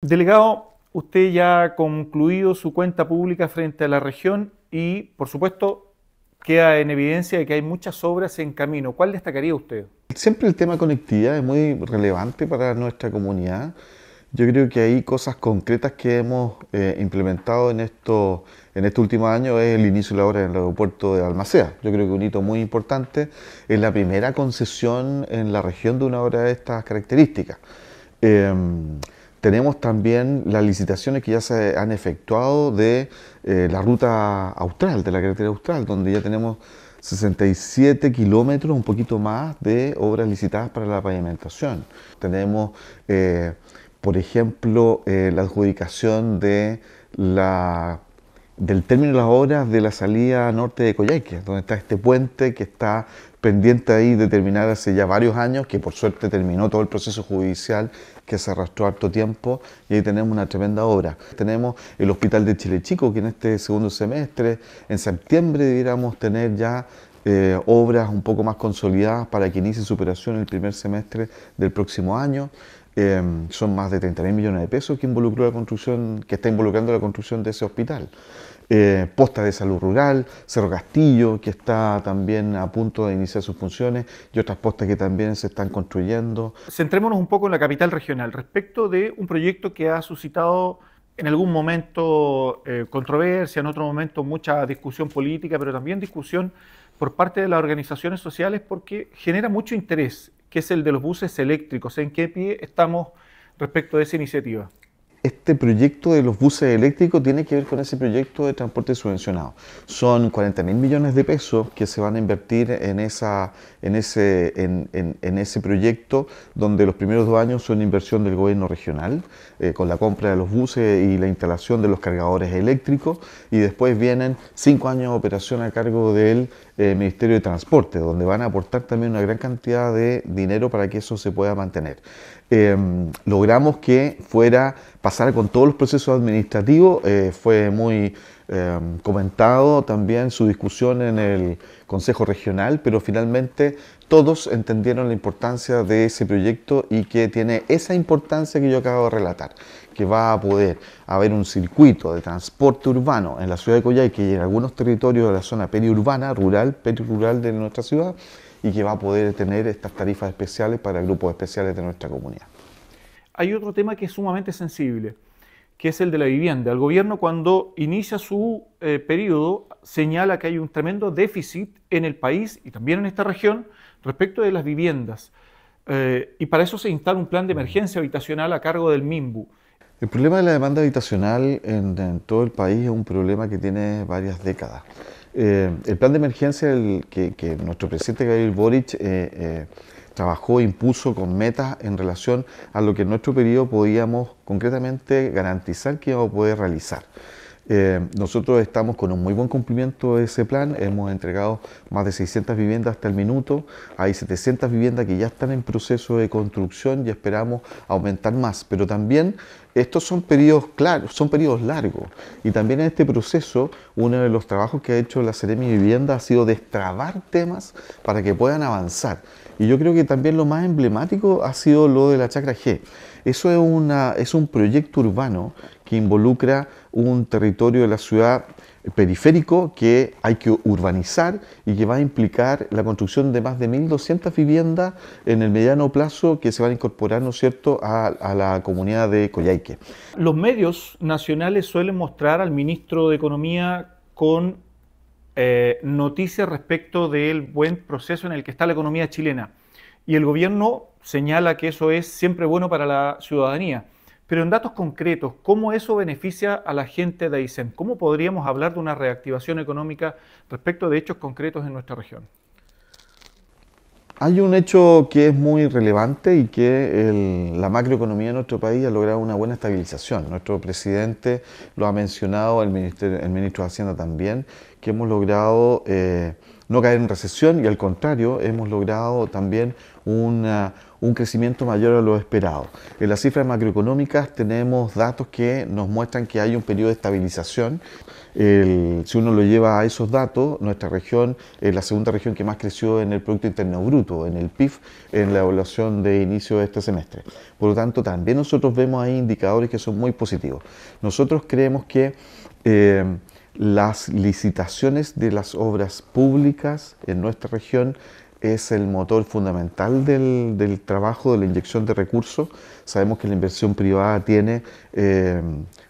Delegado, usted ya ha concluido su cuenta pública frente a la región y, por supuesto, queda en evidencia de que hay muchas obras en camino. ¿Cuál destacaría usted? Siempre el tema conectividad es muy relevante para nuestra comunidad. Yo creo que hay cosas concretas que hemos eh, implementado en, esto, en este último año, es el inicio de la obra en el aeropuerto de Almacea. Yo creo que un hito muy importante es la primera concesión en la región de una obra de estas características. Em, tenemos también las licitaciones que ya se han efectuado de eh, la ruta austral, de la carretera austral, donde ya tenemos 67 kilómetros, un poquito más, de obras licitadas para la pavimentación. Tenemos, eh, por ejemplo, eh, la adjudicación de la, del término de las obras de la salida norte de Coyhaique, donde está este puente que está pendiente ahí de terminar hace ya varios años, que por suerte terminó todo el proceso judicial que se arrastró harto tiempo y ahí tenemos una tremenda obra. Tenemos el Hospital de Chile Chico, que en este segundo semestre, en septiembre, debiéramos tener ya eh, obras un poco más consolidadas para que inicie su operación el primer semestre del próximo año. Em, son más de 30.000 millones de pesos que involucró la construcción, que está involucrando la construcción de ese hospital. Eh, posta de Salud Rural, Cerro Castillo, que está también a punto de iniciar sus funciones, y otras postas que también se están construyendo. Centrémonos un poco en la capital regional, respecto de un proyecto que ha suscitado en algún momento eh, controversia, en otro momento mucha discusión política, pero también discusión por parte de las organizaciones sociales porque genera mucho interés, que es el de los buses eléctricos. ¿En qué pie estamos respecto de esa iniciativa? este proyecto de los buses eléctricos tiene que ver con ese proyecto de transporte subvencionado. Son 40 mil millones de pesos que se van a invertir en, esa, en, ese, en, ese proyecto, donde los primeros dos años son inversión del gobierno regional, eh, con la compra de los buses y la instalación de los cargadores eléctricos, y después vienen cinco años de operación a cargo del eh, Ministerio de Transporte, donde van a aportar también una gran cantidad de dinero para que eso se pueda mantener. Em, logramos que fuera pasar con todos los procesos administrativos, eh, fue muy em, comentado también su discusión en el Consejo Regional, pero finalmente todos entendieron la importancia de ese proyecto y que tiene esa importancia que yo acabo de relatar que va a poder haber un circuito de transporte urbano en la ciudad de Coyhaique y en algunos territorios de la zona periurbana, rural, perirural de nuestra ciudad, y que va a poder tener estas tarifas especiales para grupos especiales de nuestra comunidad. Hay otro tema que es sumamente sensible, que es el de la vivienda. El gobierno cuando inicia su eh, periodo señala que hay un tremendo déficit en el país y también en esta región respecto de las viviendas. Eh, y para eso se instala un plan de emergencia habitacional a cargo del MIMBU. El problema de la demanda habitacional en, todo el país es un problema que tiene varias décadas. Eh, el plan de emergencia que, nuestro presidente Gabriel Boric eh, eh, trabajó, impuso con metas en relación a lo que en nuestro periodo podíamos concretamente garantizar que íbamos a poder realizar. nosotros estamos con un muy buen cumplimiento de ese plan, hemos entregado más de 600 viviendas hasta el minuto, hay 700 viviendas que ya están en proceso de construcción y esperamos aumentar más, pero también estos son periodos claros, son periodos largos. Y también en este proceso, uno de los trabajos que ha hecho la Seremi Vivienda ha sido destrabar temas para que puedan avanzar. Y yo creo que también lo más emblemático ha sido lo de la Chacra G. Eso es, una, es un proyecto urbano que involucra un territorio de la ciudad periférico que hay que urbanizar y que va a implicar la construcción de más de 1.200 viviendas en el mediano plazo que se van a incorporar, ¿no es cierto?, a, la comunidad de Coyhaique. Los medios nacionales suelen mostrar al ministro de Economía con eh, noticias respecto del buen proceso en el que está la economía chilena. Y el gobierno señala que eso es siempre bueno para la ciudadanía. Pero en datos concretos, ¿cómo eso beneficia a la gente de Aysén? ¿Cómo podríamos hablar de una reactivación económica respecto de hechos concretos en nuestra región? Hay un hecho que es muy relevante y que la macroeconomía de nuestro país ha logrado una buena estabilización. Nuestro presidente lo ha mencionado, el, el ministro de Hacienda también, que hemos logrado eh, no caer en recesión y al contrario, hemos logrado también una, un crecimiento mayor a lo esperado. En las cifras macroeconómicas tenemos datos que nos muestran que hay un periodo de estabilización. si uno lo lleva a esos datos, nuestra región es la segunda región que más creció en el Producto Interno Bruto, en el PIB, en la evaluación de inicio de este semestre. Por lo tanto, también nosotros vemos ahí indicadores que son muy positivos. Nosotros creemos que... Eh, las licitaciones de las obras públicas en nuestra región es el motor fundamental del, trabajo, de la inyección de recursos. Sabemos que la inversión privada tiene eh,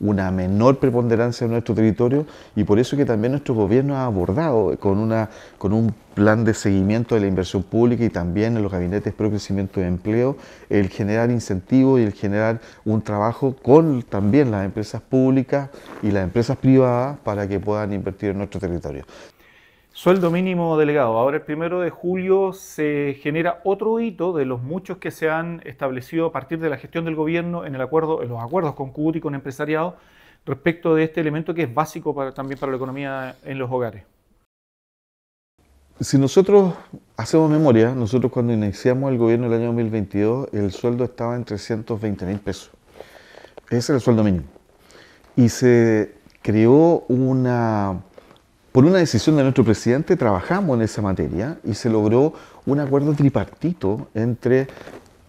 una menor preponderancia en nuestro territorio y por eso que también nuestro gobierno ha abordado con, con un plan de seguimiento de la inversión pública y también en los gabinetes pro crecimiento de empleo, el generar incentivos y el generar un trabajo con también las empresas públicas y las empresas privadas para que puedan invertir en nuestro territorio. Sueldo mínimo delegado. Ahora el primero de julio se genera otro hito de los muchos que se han establecido a partir de la gestión del gobierno en, el acuerdo, en los acuerdos con CUT y con empresariado respecto de este elemento que es básico también para la economía en los hogares. Si nosotros hacemos memoria, nosotros cuando iniciamos el gobierno el año 2022, el sueldo estaba en 320 mil pesos. Ese era el sueldo mínimo. Y se creó una por una decisión de nuestro presidente trabajamos en esa materia y se logró un acuerdo tripartito entre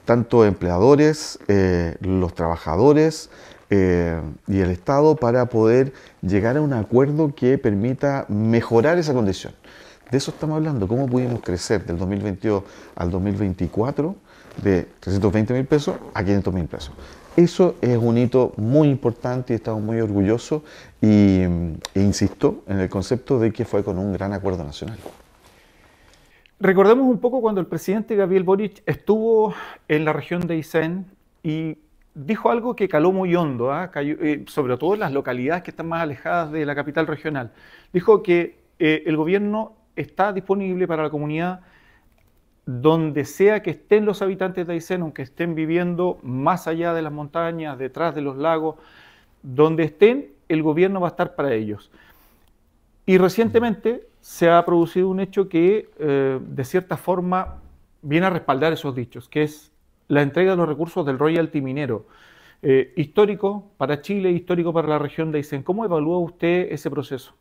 tanto empleadores, eh, los trabajadores eh, y el Estado para poder llegar a un acuerdo que permita mejorar esa condición. De eso estamos hablando, cómo pudimos crecer del 2022 al 2024 de 320 mil pesos a 500 mil pesos. Eso es un hito muy importante y estamos muy orgullosos y, e insisto en el concepto de que fue con un gran acuerdo nacional. Recordemos un poco cuando el presidente Gabriel Boric estuvo en la región de Isen y dijo algo que caló muy hondo, ¿ah? eh, sobre todo en las localidades que están más alejadas de la capital regional. Dijo que eh, el gobierno está disponible para la comunidad donde sea que estén los habitantes de Aysén, aunque estén viviendo más allá de las montañas, detrás de los lagos, donde estén, el gobierno va a estar para ellos. Y recientemente se ha producido un hecho que, eh, de cierta forma, viene a respaldar esos dichos, que es la entrega de los recursos del royalty minero. Eh, histórico para Chile, histórico para la región de Aysén. ¿Cómo evalúa usted ese proceso?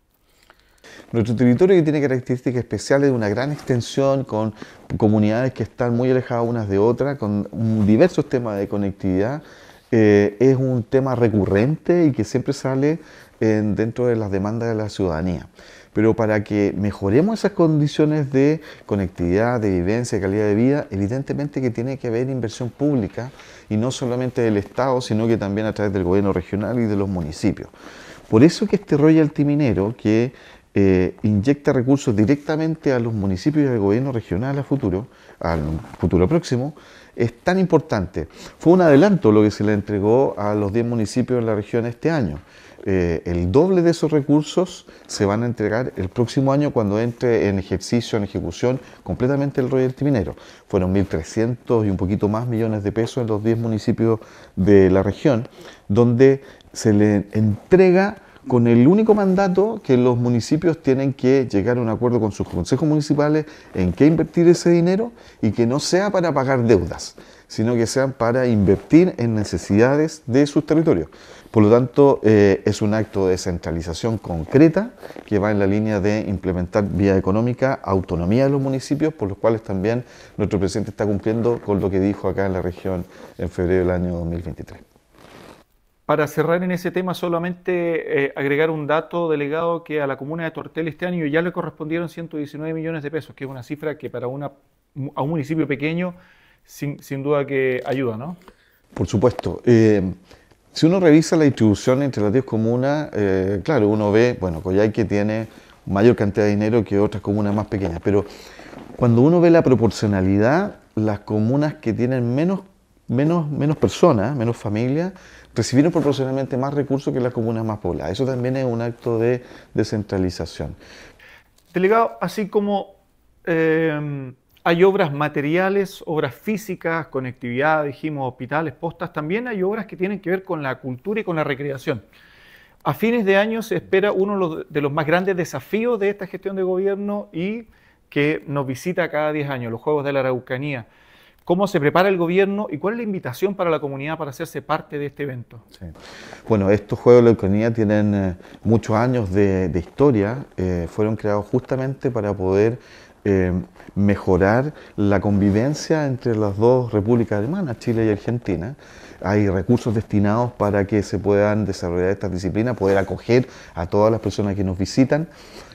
Nuestro territorio que tiene características especiales de una gran extensión, con comunidades que están muy alejadas unas de otras, con diversos temas de conectividad, eh, es un tema recurrente y que siempre sale eh, dentro de las demandas de la ciudadanía. Pero para que mejoremos esas condiciones de conectividad, de vivencia, de calidad de vida, evidentemente que tiene que haber inversión pública y no solamente del Estado, sino que también a través del gobierno regional y de los municipios. Por eso que este Royalty Minero, que eh, inyecta recursos directamente a los municipios y al gobierno regional a futuro, al futuro próximo, es tan importante. Fue un adelanto lo que se le entregó a los 10 municipios de la región este año. Eh, el doble de esos recursos se van a entregar el próximo año cuando entre en ejercicio, en ejecución, completamente el royalty minero. Fueron 1.300 y un poquito más millones de pesos en los 10 municipios de la región, donde se le entrega con el único mandato que los municipios tienen que llegar a un acuerdo con sus consejos municipales en qué invertir ese dinero y que no sea para pagar deudas, sino que sean para invertir en necesidades de sus territorios. Por lo tanto, eh, es un acto de descentralización concreta que va en la línea de implementar vía económica autonomía de los municipios, por los cuales también nuestro presidente está cumpliendo con lo que dijo acá en la región en febrero del año 2023. Para cerrar en ese tema, solamente eh, agregar un dato delegado que a la comuna de Tortel este año ya le correspondieron 119 millones de pesos, que es una cifra que para una, un municipio pequeño sin, duda que ayuda, ¿no? Por supuesto. Eh, si uno revisa la distribución entre las 10 comunas, eh, claro, uno ve, bueno, que tiene mayor cantidad de dinero que otras comunas más pequeñas, pero cuando uno ve la proporcionalidad, las comunas que tienen menos menos, personas, menos familias, recibieron proporcionalmente más recursos que las comunas más pobladas. Eso también es un acto de descentralización. Delegado, así como em, hay obras materiales, obras físicas, conectividad, dijimos, hospitales, postas, también hay obras que tienen que ver con la cultura y con la recreación. A fines de año se espera uno de los más grandes desafíos de esta gestión de gobierno y que nos visita cada 10 años, los Juegos de la Araucanía cómo se prepara el gobierno y cuál es la invitación para la comunidad para hacerse parte de este evento. Bueno, estos Juegos de la tienen eh, muchos años de, historia, eh, fueron creados justamente para poder eh, mejorar la convivencia entre las dos repúblicas alemanas, Chile y Argentina. Hay recursos destinados para que se puedan desarrollar estas disciplinas, poder acoger a todas las personas que nos visitan.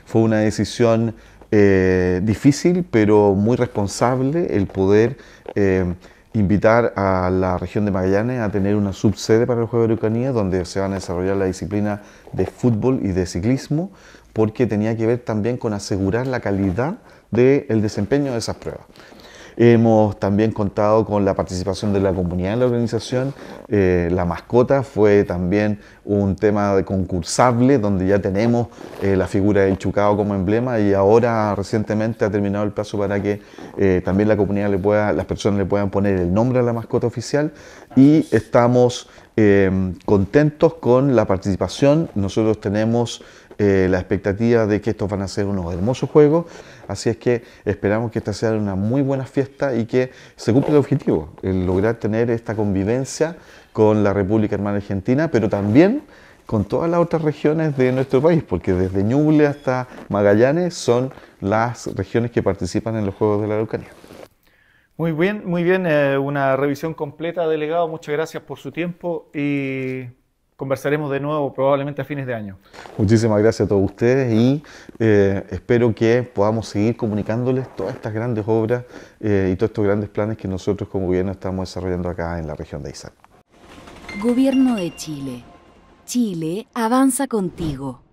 Fue una decisión eh, difícil, pero muy responsable el poder eh, invitar a la región de Magallanes a tener una subsede para el Juego de Araucanía, donde se van a desarrollar la disciplina de fútbol y de ciclismo, porque tenía que ver también con asegurar la calidad del desempeño de esas pruebas. Hemos también contado con la participación de la comunidad en la organización. Eh, la mascota fue también un tema de concursable, donde ya tenemos eh, la figura del chucado como emblema y ahora recientemente ha terminado el plazo para que eh, también la comunidad le pueda, las personas le puedan poner el nombre a la mascota oficial y estamos contentos con la participación. Nosotros tenemos eh, la expectativa de que estos van a ser unos hermosos juegos, así es que esperamos que esta sea una muy buena fiesta y que se cumpla el objetivo, el lograr tener esta convivencia con la República Hermana Argentina, pero también con todas las otras regiones de nuestro país, porque desde Ñuble hasta Magallanes son las regiones que participan en los Juegos de la Araucanía. Muy bien, muy bien, eh, una revisión completa, delegado. Muchas gracias por su tiempo y conversaremos de nuevo probablemente a fines de año. Muchísimas gracias a todos ustedes y eh, espero que podamos seguir comunicándoles todas estas grandes obras eh, y todos estos grandes planes que nosotros como gobierno estamos desarrollando acá en la región de Aysén. Gobierno de Chile. Chile avanza contigo.